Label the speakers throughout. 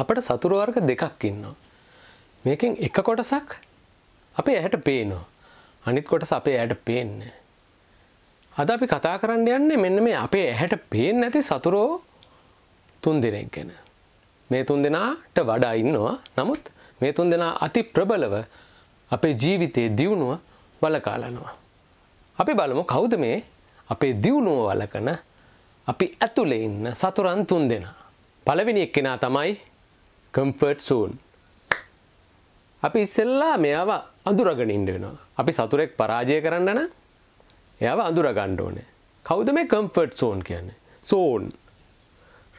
Speaker 1: අපට සතුරුවර්ග දෙකක් ඉන්නවා. මේකෙන් එක කොටසක් අපේ ඇයට පේනවා. අනිත් කොටස අපේ ඇයට පේන්නේ. අද අපි කතා කරන්න යන්නේ මෙන්න මේ අපේ ඇහැට පේෙන් ඇති සතුරෝ තුන් දෙනෙක් ගැන. මේ තුන් දෙනාට වඩා ඉන්නවා නමුත් මේ තුන් දෙනා අති ප්‍රබලව අපේ ජීවිතයේ දියුණුව බලකාලනවා. අපි බලමු කෞුද මේ අපේ දියුණුව වලකන අපි ඇතුලේ ඉන්න සතුරන් තුන් දෙෙන. පලවෙනි එක්කෙනා තමයි කම්ෆර්ට් සූන් අපි ඉස්සෙල්ලා මෙයාව අඳුරගෙන ඉන්න වෙනවා අපි සතුරෙක් පරාජය කරන්නන එයාව අඳුරගණ්ඩ ඕනේ කවුද මේ කම්ෆර්ට් සෝන් කියන්නේ සෝන්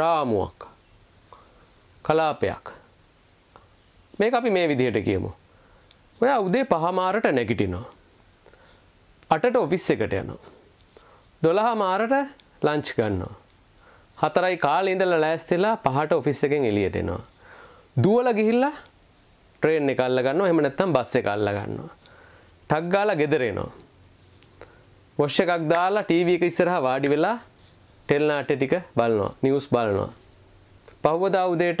Speaker 1: රාමුවක් කලාපයක් මේ අපි මේ විදිහට කියමු ඔයා උදේ පහමාරට නැගිටිනවා අටට ඔෆිස් එකට යනවා දොළහ මාරට ලංච් ගන්නවා හතරයි කාල ඉඳල ලෑස්තිලා පහට ඔෆිස් එකෙන් එලියටෙනවා දුවල ගිහිල්ලා ට්‍රේන් එකල්ල ගන්න හෙම නැත්තම් බස්ස එකල්ල ගන්නවා. ටක්ගාල ගෙදරේනවා. වොෂ්‍ය එකක් දාලා ටීවක ඉස්සරහ වාඩි වෙලා ටෙල්නාට ටික බලනවා නිවස් බලනවා. පහුවදා උදේට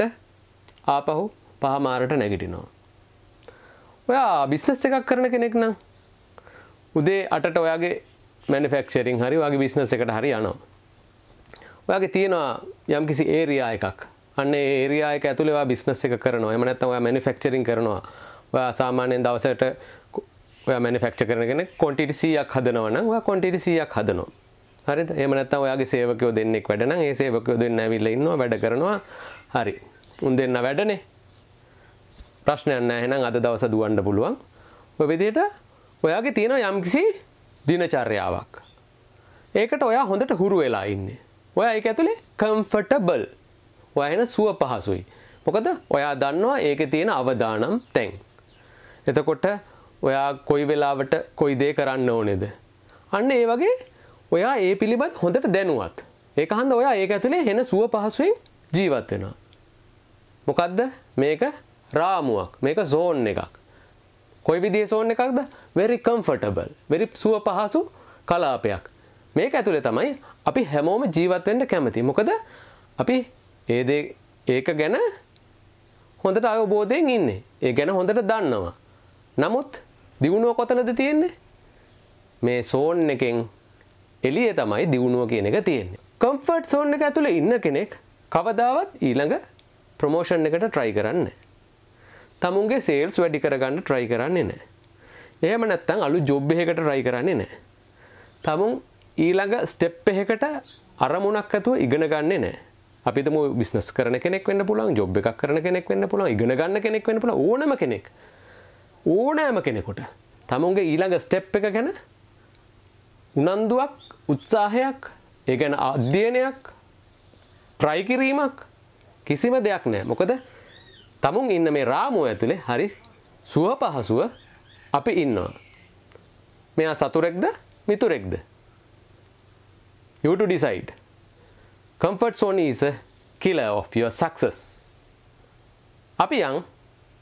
Speaker 1: ආපහු පහමාරට නැගිටිනවා. ඔයා බිස්නස් එකක් කරන කෙනෙක් නම් උදේ අටට ඔයාගේ මැනිෆෙක්ෂරින් හරි වගේ බිස්නස් එකට හරි යනවා. ඔයාගේ තියෙනවා යම්කිසි ඒරයා එකක් අන්න ඒරියායක ඇතුළේවා බිස්නස් එක කරනවා එම නැත්තම් ඔයා මැනුෆැක්චරින් කරනවා ඔයා සාමාන්‍යයෙන් දවසට ඔයා මැනුෆැක්චර් කරනගෙන ක්වොන්ටිටි 100ක් හදනවා නම් ඔයා ක්වොන්ටිටි 100ක් හදනවා හරිද එම නැත්තම් ඔයාගේ සේවකයෝ දෙන්නෙක් වැඩ නම් ඒ සේවකයෝ දෙන්න ඇවිල්ලා ඉන්නවා වැඩ කරනවා හරි උන් දෙන්න වැඩනේ ප්‍රශ්නයක් නැහැ එහෙනම් අද දවස දුවන්න පුළුවන් ඔය විදිහට ඔයාගේ තියෙන යම්කිසි දිනචර්යාවක් ඒකට ඔයා හොඳට හුරු වෙලා ඉන්නේ ඔයා ඒක ඇතුලේ කම්ෆර්ටබල් වයන සුව පහසුයි. මොකද ඔයා දන්නවා ඒක තියෙන අවදානම් තැන්. එතකොට ඔයා කොයි වෙලාවට කොයි දේ කරන්න ඕනෙද. අන්න ඒ වගේ ඔයා ඒ පිළිබත් හොඳට දැනුවත්. ඒක හන්ද ඔයා ඒක ඇතුළේ හෙන සුව පහසුවෙන් ජීවත් වෙනවා. මොකක්ද මේක රාමුවක් මේක සෝන් එකක්. කොයි විදිේ සෝන් එකක්ද වෙරි කම්ෆටබල් වෙරි සුව පහසු කලාපයක් මේක ඇතුළේ තමයි අපි හැමෝම ජීවත්වෙන්ට කැමති මොකද අපි ඒදේ ඒක ගැන හොඳට අවබෝධයෙන් ඉන්නේ ඒ ගැන හොඳට දන්නවා. නමුත් දියුණුව කොතනද තියෙන්නේ මේ සෝන් එකෙන් එලිය තමයි දියුණුව කියන එක තියෙන්නේ. කම්ෆර්ට් සෝන් එක ඇතුළ ඉන්න කෙනෙක් කවදාවත් ඊළඟ ප්‍රමෝෂන් එකට ට්‍රයි කරන්න. තමුන්ගේ සේල්ස් වැඩි කරගන්න ට්‍රයි කරන්නේ නෑ. එහෙම නැත්තං අලු ජොබ් එහෙකට ට්‍රයි කරන්නේ නෑ. තමුන් ඊළඟ ස්ටෙප් එහෙකට අරමුණක් ඇතුව ඉගෙන ගන්නේ නෑ. අපිතම බිස්නස් කරන කෙනෙක් වන්න පුළන් ජොබ් එකක් කරන කෙනෙක් වන්න පුළන් ඉගෙන ගන්න කෙනෙක් වන්න පුළ ඕනම කෙනෙක් ඕනෑම කෙනෙකොට තමුන්ගේ ඊළඟ ස්ටෙප් එක ගැන උනන්දුවක් උත්සාහයක් ඒගැන අධ්‍යයනයක් ප්‍රයිකිරීමක් කිසිම දෙයක් නෑ මොකද තමුන් ඉන්න මේ රාමුව ඇතුළේ හරි සුව පහසුව අපි ඉන්නවා. මෙයා සතුරෙක්ද මිතුරෙක්ද. You'd decide Comfort zone is a killer of your success. අපි යන්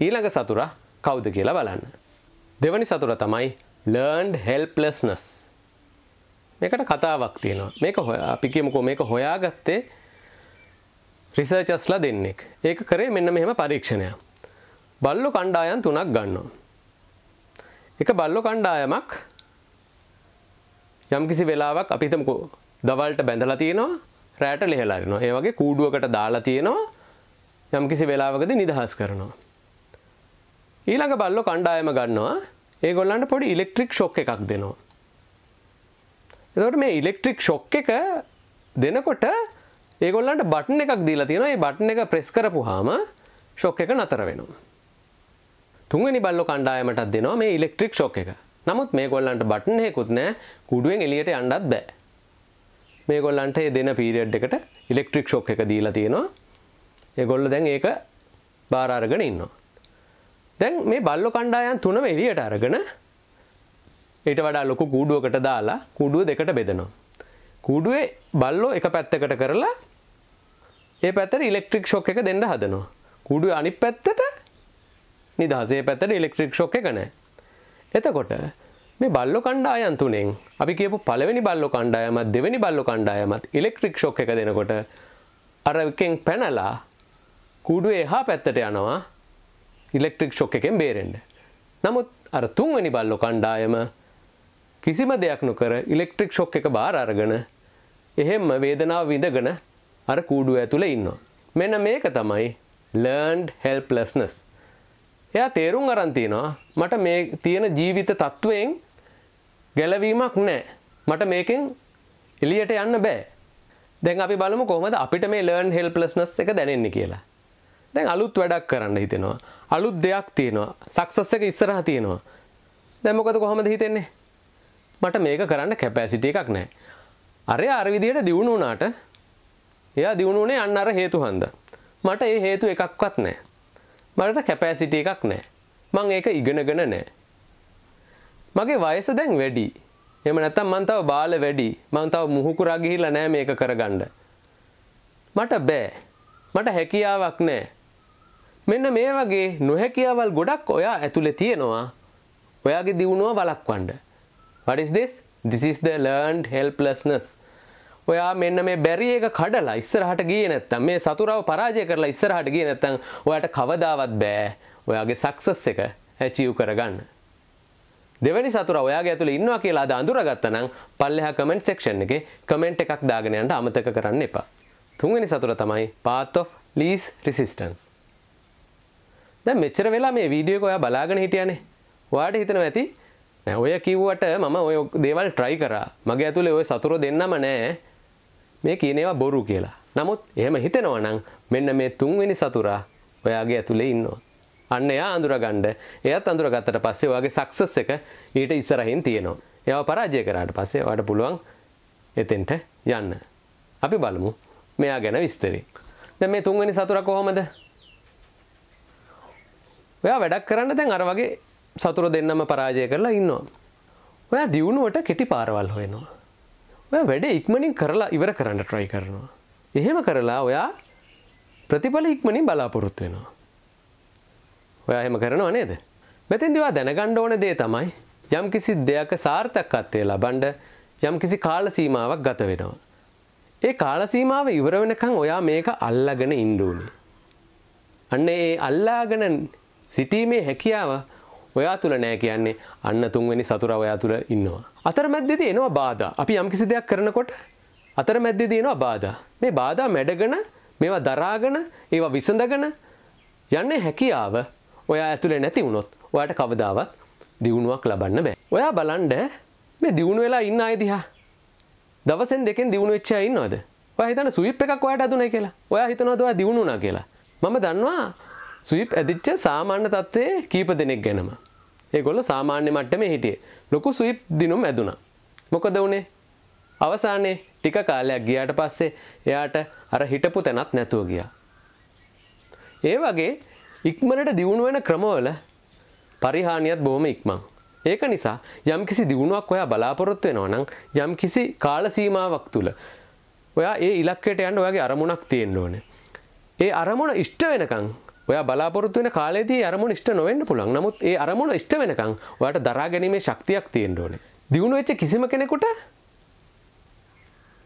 Speaker 1: ඊළඟ සතුරා කවුද කියලා බලන්න. දෙවනි සතුර තමයි learned helplessness. මේකට කතාවක් තියෙනවා. මේක අපි කියමුකෝ මේක හොයාගත්තේ රිසර්චස්ලා දෙන්නෙක්. ඒක කරේ මෙන්න මෙහෙම පරීක්ෂණයක්. බල්ලු කණ්ඩායම් තුනක් ගන්නවා. එක බල්ලු කණ්ඩායමක් යම්කිසි වෙලාවක් අපිතමකෝ දවල්ට බැඳලා තියෙනවා රෑට ලෙහෙලාරෙනවා ඒ වගේ කූඩුවකට දාලා තියෙනවා යම්කිසි වෙලාවකද නිදහස් කරනවා. ඊළඟ බල්ලො කණ්ඩායම ගන්නවා ඒගොල්ලන්ට පොඩි ඉලෙක්ට්‍රික් ශොක් එකක් දෙනවා. එතට මේ ඉලෙක්ට්‍රික් ශොක් එක දෙනකොට ඒගොල්ලන්ට බටන එකක් දීලා තියෙන ඒ බටන එක ප්‍රෙස් කරපු හාම ශොක් එක නතර වෙනවා. තුන්ගනි බල්ලො කණ්ඩායමටත් දෙනවා මේ ඉලෙක්ට්‍රික් ශොක් එක නමුත් මේ ගොල්ලන්ට බට්නයකුත් නෑ කුඩුවෙන් එලියට අන්ඩත් බෑ මේගොල්ලන්ට දෙන පීරියඩ් එකට ඉලෙක්ට්‍රික් ෂෝක් එක දීලා තියෙනවා ඒගොල්ල දැන් ඒක බාරාරගෙන ඉන්නවා. දැන් මේ බල්ලො කණ්ඩායන් තුනම එලියට අරගෙන ඊට වඩා ලොකු කූඩුවකට දාලා කුඩුව දෙකට බෙදනවා. කුඩුවේ බල්ලෝ එක පැත්තකට කරලා ඒ පැත්තට ඉලෙක්ට්‍රික් ෂොක් එක දෙන්න හදනවා. කුඩුවේ අනිත් පැත්තට නිදහසේ පැත්තට ඉලෙක්ට්‍රික් ෂොක් එක නැහැ. එතකොට මේ බල්ලො කණ්ඩායන් තුනෙන් අපි කියපු පළවෙනි බල්ලො කණ්ඩායමත් දෙවැනි බල්ලො කණ්ඩායමත් ඉලෙක්ට්‍රික් ෂොක් එක දෙනකොට අරකෙන් පැනලා කුඩුව එහා පැත්තට යනවා ඉලෙක්ට්‍රික් ෂොක් එකෙන් බේරෙන්ඩ. නමුත් අර තුන්වැනි බල්ලො කණ්ඩායම කිසිම දෙයක් නොකර ඉලෙක්ට්‍රික් ෂොක් එක බාර අරගෙන එහෙම වේදනාව විඳගෙන අර කූඩුව ඇතුළ ඉන්නවා. මෙන්න මේක තමයි ලර්න්ඩ් හෙල්ප්ලස්නස්. එයා තේරුම් අරන්තිනවා මට මේ තියෙන ජීවිත තත්ත්වයෙන් ගැලවීමක් නෑ මට මේකෙන් එලියට යන්න බෑ දැන් අපි බලමු කොහමද අපිට මේ ලර්න් හෙල් ප්ලස්නස් එක දැනෙන්නේ කියලා දැන් අලුත් වැඩක් කරන්න හිතෙනවා අලුත් දෙයක් තියෙනවා සක්සස් එක ඉස්සරහ තියෙනවා දැමොකද කොහොමද හිතෙන්නේ මට මේක කරන්න කැපෑසිට එකක් නෑ අරය අරවිදියට දියුණුනාට එයා දියුණුනේ අන්න අර හේතු හන්ද මට ඒ හේතු එකක්වත් නෑ මට කැපෑසිට එකක් නෑ මං ඒක ඉගෙනගෙන නෑ මගේ වයස දැන් වැඩි. එම නැත්තම් මං තව බාල වැඩි. මං තව මුහුකුරා ගිහිල්ලා නෑ මේක කරගන්න. මට බෑ. මට හැකියාවක් නෑ. මෙන්න මේ වගේ නොහැකියාවල් ගොඩක් ඔයා ඇතුලේ තියෙනවා. ඔයාගේ දියුණුව වළක්වන්න. What is this? This is the learned helplessness. ඔයා මෙන්න මේ බැරි එක කඩලා ඉස්සරහට ගියේ නැත්තම් මේ සතුරාව පරාජය කරලා ඉස්සරහට ගියේ නැත්තම් ඔයාට කවදාවත් බෑ ඔයාගේ සක්සස් එක ඇචීව් කරගන්න. දෙවැනි සතුර ඔයාගේ ඇතුළ ඉන්නවා කියලා අද අඳුරගත්තනම් පල්ලෙහා කමෙන්ට් සෙක්ෂන් එකේ කමෙන්ට් එකක් දාගෙන යන්න අමතක කරන්න එපා. තුන්වෙනි සතුර තමයි path of least resistance. දැන් මෙච්චර වෙලා මේ වීඩියෝ එක ඔයා බලාගෙන හිටියානේ. ඔයාට හිතනවා ඇති නෑ ඔය කිව්වට මම ඔය දේවල් try කරා. මගේ ඇතුලේ ඔය සතුර දෙන්නම නෑ. මේ කියන ඒවා බොරු කියලා. නමුත් එහෙම හිතෙනවා නම් මෙන්න මේ තුන්වෙනි සතුරා ඔයාගේ ඇතුලේ ඉන්නවා. අන්න එයා අඳුරගණ්ඩ එයත් අඳුරගත්තට පස්සේ වගේ සක්සස් එක ඊට ඉස්සරහින් තියෙනවා. යව පරාජය කරාට පස්සේ වට පුළුවන් එතෙන්ට යන්න. අපි බලමු මෙයා ගැන විස්තරේ. දැන් මේ තුන්වෙනි සතුරා කොහොමද? ඔයා වැඩක් කරන්න දැන් අර වගේ සතුර දෙන්නම පරාජය කරලා ඉන්නවා. ඔයා දියුණුවට කෙටි පාරවල් හොයනවා. ඔයා වැඩ ඉක්මනින් කරලා ඉවර කරන්න ට්‍රයි කරනවා. එහෙම කරලා ඔයා ප්‍රතිඵල ඉක්මනින් බලාපොරොත්තු වෙනවා. ඔයා එහෙම කරනවා නේද. මෙතෙන්දිවා දැනගණ්ඩ ඕන දේ තමයි යම් කිසි දෙයක සාර්ථකත්වය ලබන්ඩ යම් කිසි කාල සීමාවක් ගත වෙනවා. ඒ කාලසීමාව ඉවර වෙනකං ඔයා මේක අල්ලගෙන ඉන්ඩූනි. අන්න ඒ අල්ලාගෙන සිටීමේ හැකියාව ඔයා තුළ නෑ කියන්නේ අන්න තුන්වැනි සතුර ඔයා තුළ ඉන්නවා. අතර මැද්දෙද එනවා බාධ අපි යම්කිසි දෙයක් කරනකොට අතර මැද්දෙ දයනවා බාධ මේ බාධ මැඩගන මේවා දරාගන ඒවා විසඳගන යන්න හැකියාව ඔයා ඇතුළේ නැති වුණොත් ඔයාට කවදාවත් දියුණුවක් ලබන්න බෑ ඔයා බලන්ඩ මේ දියුණු වෙලා ඉන්න අයිදිහා දවසෙන් දෙකෙන් දියුණු වෙච්චා ඉන්නවද හිතන සුවිප් එකක් ඔයාට ඇතුනේ කියලා ඔයා හිතනවදවා දියුණුනා කියලා මම දන්නවා සුවිප් ඇදිච්ච සාමාන්‍ය තත්ත්වය කීප දෙනෙක් ගැනම ඒගොල්ල සාමාන්‍ය මට්ටම හිටිය ලොකු සුවිප් දිනුම් ඇදුනා මොකද වනේ අවසානයේ ටික කාලයක් ගියාට පස්සේ එයාට අර හිටපු තැනත් නැතුව ගියා. ඒ වගේ ඉක්මනට දියුණු වෙන ක්‍රමවල පරිහානියත් බොහොම ඉක්මං. ඒක නිසා යම් කිසි දියුණුවක් ඔයා බලාපොරොත්තු වෙනවා නම් යම් කිසි කාල සීමාවක් තුළ ඔයා ඒ ඉලක්කයට යන්න ඔයාගේ අරමුණක් තියෙන්න ඕනේ. ඒ අරමුණ ඉෂ්ට වෙනකං ඔයා බලාපොරොත්තු වෙන කාලේදී අරමුණ ඉෂ්ට නොවෙන්න පුළුවන්. නමුත් ඒ අරමුණ ඉෂ්ට වෙනකං ඔයාට දරා ගැනීමේ ශක්තියක් තියෙන්න ඕනේ. දියුණු වෙච්ච කිසිම කෙනෙකුට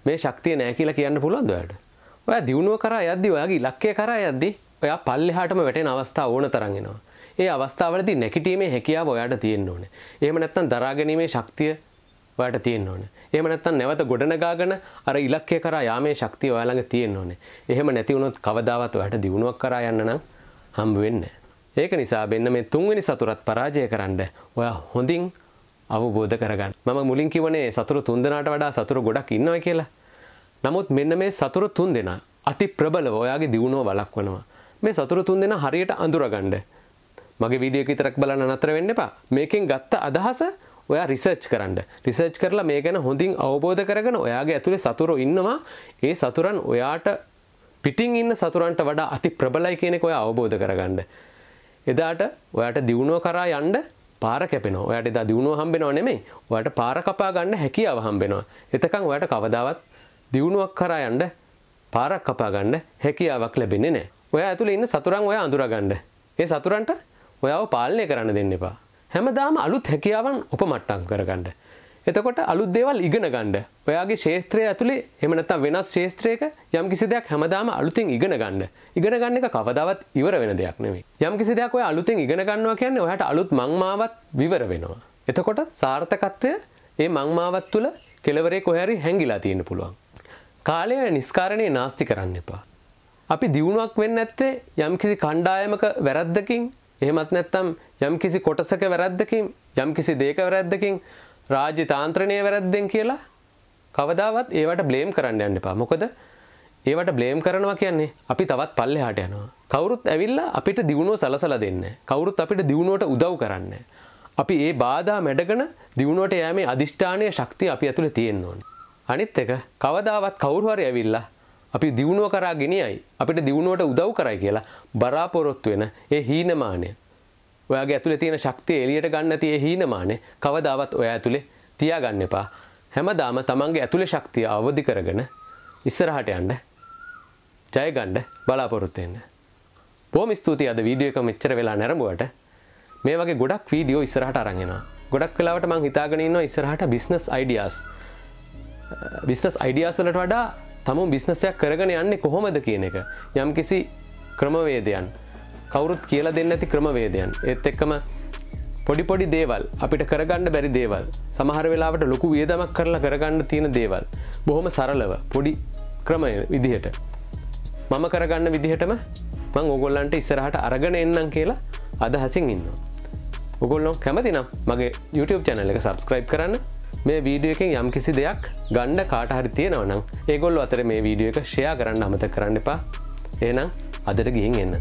Speaker 1: මේ ශක්තිය නෑ කියලා කියන්න පුළුවන්ද ඔයාට? ඔයා දියුණුව කරා යද්දි ඔයාගේ ඉලක්කය කරා යද්දි ඔයා පල්ලෙහාටම වැටෙන අවස්ථා ඕන තරන්ගෙනවා. ඒ අවස්ථාවලදි නැකිටීමේ හැකියාව ඔයාට තියෙන්න්න ඕන. එහම නැත්තන් දරාගැනීමේ ශක්තිය ඔයාට තියෙන්න්න ඕන. එහම නැත්තන් නැවත ගොඩනගාගෙන අර ඉලක්කය කර යාමේ ශක්තිය ඔයාළඟ තියෙන්න්න ඕනේ. එහෙම නැතිවුණොත් කවදාවත් ඔයට දියුණුවක් කරා යන්නනම් හම්බ වෙන්න. ඒක නිසා බෙන්න මේ තුන්වෙනි සතුරත් පරාජය කරන්න ඔයා හොඳින් අවබෝධ කරගන්න මම මුලින් කිවනේ සතුරු තුන්දනාට වඩා සතුරු ගොඩක් ඉන්නවා කියලා. නමුත් මෙන්න මේ සතුරු තුන් දෙෙන අති ප්‍රබල ඔයාගේ දියුණෝ වලක් වනවා. මේ සතුර තුන් දෙෙන හරියට අඳුරගණ්ඩ. මගේ වීඩියෝක විතරක් බලන්න නතර වෙන්න එපා මේකෙන් ගත්ත අදහස ඔයා රිසර්ච් කරන්න රිසර්ච් කරලා මේ ගැන හොඳින් අවබෝධ කරගෙන ඔයාගේ ඇතුළේ සතුරු ඉන්නවා ඒ සතුරන් ඔයාට පිටින් ඉන්න සතුරන්ට වඩා අති ප්‍රබලයි කියනෙක ඔය අවබෝධ කරගන්න. එදාට ඔයාට දියුණුව කරා යන්ඩ පාර කැපෙන ඔයට එදා දියුණුව හම්බෙනව නෙමේ ඔයට පාර කපා ගන්න හැකි අවහම්බෙනවා. එතකං ඔයට කවදාවත් දියුණුවක් කරා යන්ඩ පාරක් කපා ගන්න හැකියාවක් ලැබෙන්නේ නෑ. ඔය ඇතුළ ඉන්න සතුරන් ඔය අඳුරගණ්ඩ ඒ සතුරන්ට ඔයාව පාලනය කරන්න දෙන්න එපා හැමදාම අලුත් හැකියාවන් උප මට්ටං කරගණ්ඩ එතකොට අලුත් දේවල් ඉගෙන ගණ්ඩ ඔයාගේ ශේත්‍රය ඇතුළේ එමනත්තා වෙනස් ශේත්‍රයක යම් කිසි දෙයක් හැමදාම අලුතින් ඉගෙන ගණ්ඩ ඉගෙන ගන්න එක කවදාවත් ඉවර වෙන දෙයක් නෙවේ යම් කිසි දෙයක් ඔය අලුතින් ඉගෙන ගන්නවා කියන්නේ ඔහට අලුත් මංමාවත් විවර වෙනවා එතකොට සාර්ථකත්වය ඒ මංමාවත් තුළ කෙලවරේ කොහැරි හැංගිලා තියෙන පුළුවන් කාලය නිස්කාරණය නාස්ති කරන්න එපා අපි දියුණුවක් වෙන්න ඇත්තේ යම් කිසි කණ්ඩායමක වැරද්දකින් එහෙමත් නැත්තම් යම් කිසි කොටසක වැරද්දකින් යම් කිසි දේක වැරද්දකින් රාජ්‍ය තාන්ත්‍රණය වැරද්දෙන් කියලා කවදාවත් ඒවට බ්ලේම් කරන්න යන්න එපා මොකද ඒවට බ්ලේම් කරනවා කියන්නේ අපි තවත් පල්ලෙ හාට යනවා කවුරුත් ඇවිල්ලා අපිට දියුණුව සලසල දෙන්න කවුරුත් අපිට දියුණුවට උදව් කරන්න අපි ඒ බාධා මැඩගෙන දියුණුවට යෑමේ අධිෂ්ඨානය ශක්තිය අපි ඇතුළ තියෙන්න්න ඕන අනිත් එක කවදාවත් කවුරුහරි ඇවිල්ලා අපි දියුණුව කරා ගෙනියයි අපිට දියුණුවට උදව් කරයි කියලා බරාපොරොත්තු වෙන ඒ හීනමානය ඔයාගේ ඇතුළේ තියෙන ශක්තිය එළියට ගන්න ඇති ඒ හීනමානය කවදාවත් ඔයා ඇතුලේ තියාගන්න එපා හැමදාම තමන්ගේ ඇතුළේ ශක්තිය අවදි කරගෙන ඉස්සරහට යන්න ජයගණ්ඩ බලාපොරොත්තු වෙන්න. බොහොම ස්තුතියි අද වීඩියෝ එක මෙච්චර වෙලා නැරඹුවට මේ වගේ ගොඩක් වීඩියෝ ඉස්සරහට අරන් එනවා. ගොඩක් වෙලාවට මං හිතාගෙන ඉන්නවා ඉස්සරහට බිස්නස් අයිඩියාස් බිස්නස් අයිඩියාස් වලට වඩා තමු බිස්නසයක් කරගෙන යන්නේ කොහොමද කියන එක යම් කිසි ක්‍රමවේදයන් කවුරුත් කියලා දෙන්න ඇති ක්‍රමවේදයන් ඒත් එක්කම පොඩිපොඩි දේවල් අපිට කරගන්න බැරි දේවල් සමහර වෙලාවට ලොකු වියදමක් කරලා කරගන්න තියෙන දේවල් බොහොම සරලව පොඩි ක්‍රමය විදිහට මම කරගන්න විදිහටම මං ඔගොල්ලන්ට ඉස්සරහට අරගෙන එන්නම් කියලා අදහසින් ඉන්න. ඔගොල්ලො කැමතිනම් මගේ YouTube චැනල එක සබස්ක්‍රයිබ් කරන්න මේ වීඩියකින් යම් කිසි දෙයක් ගණ්ඩ කාටහරි තියෙනවනම් ඒගොල් අතර මේ වීඩියක ෂයා කරන්න අමත කරන්න එපා ඒනම් අදර ගිහින් එන්න.